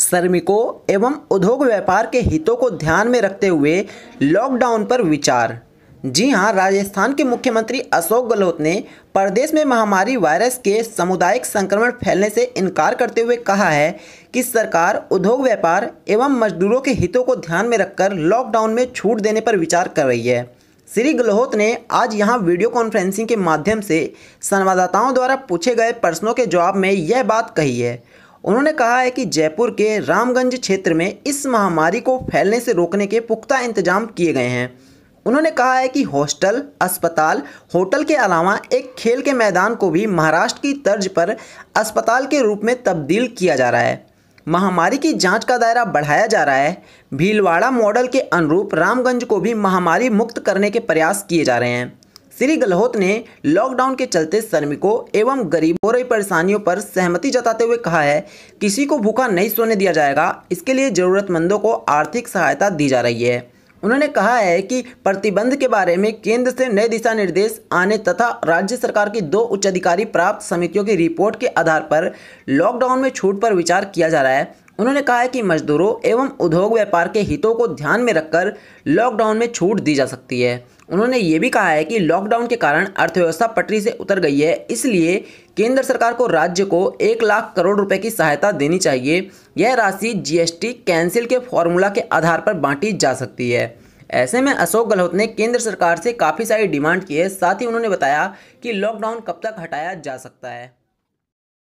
श्रमिकों एवं उद्योग व्यापार के हितों को ध्यान में रखते हुए लॉकडाउन पर विचार जी हां राजस्थान के मुख्यमंत्री अशोक गहलोत ने प्रदेश में महामारी वायरस के सामुदायिक संक्रमण फैलने से इनकार करते हुए कहा है कि सरकार उद्योग व्यापार एवं मजदूरों के हितों को ध्यान में रखकर लॉकडाउन में छूट देने पर विचार कर रही है श्री गहलोत ने आज यहां वीडियो कॉन्फ्रेंसिंग के माध्यम से संवाददाताओं द्वारा पूछे गए प्रश्नों के जवाब में यह बात कही है उन्होंने कहा है कि जयपुर के रामगंज क्षेत्र में इस महामारी को फैलने से रोकने के पुख्ता इंतजाम किए गए हैं उन्होंने कहा है कि हॉस्टल अस्पताल होटल के अलावा एक खेल के मैदान को भी महाराष्ट्र की तर्ज पर अस्पताल के रूप में तब्दील किया जा रहा है महामारी की जांच का दायरा बढ़ाया जा रहा है भीलवाड़ा मॉडल के अनुरूप रामगंज को भी महामारी मुक्त करने के प्रयास किए जा रहे हैं श्री गहलोत ने लॉकडाउन के चलते श्रमिकों एवं गरीब हो रही परेशानियों पर सहमति जताते हुए कहा है किसी को भूखा नहीं सोने दिया जाएगा इसके लिए ज़रूरतमंदों को आर्थिक सहायता दी जा रही है उन्होंने कहा है कि प्रतिबंध के बारे में केंद्र से नए दिशा निर्देश आने तथा राज्य सरकार की दो उच्च अधिकारी प्राप्त समितियों की रिपोर्ट के आधार पर लॉकडाउन में छूट पर विचार किया जा रहा है उन्होंने कहा है कि मजदूरों एवं उद्योग व्यापार के हितों को ध्यान में रखकर लॉकडाउन में छूट दी जा सकती है उन्होंने ये भी कहा है कि लॉकडाउन के कारण अर्थव्यवस्था पटरी से उतर गई है इसलिए केंद्र सरकार को राज्य को एक लाख करोड़ रुपए की सहायता देनी चाहिए यह राशि जीएसटी कैंसिल के फॉर्मूला के आधार पर बांटी जा सकती है ऐसे में अशोक गहलोत ने केंद्र सरकार से काफ़ी सारी डिमांड की है साथ ही उन्होंने बताया कि लॉकडाउन कब तक हटाया जा सकता है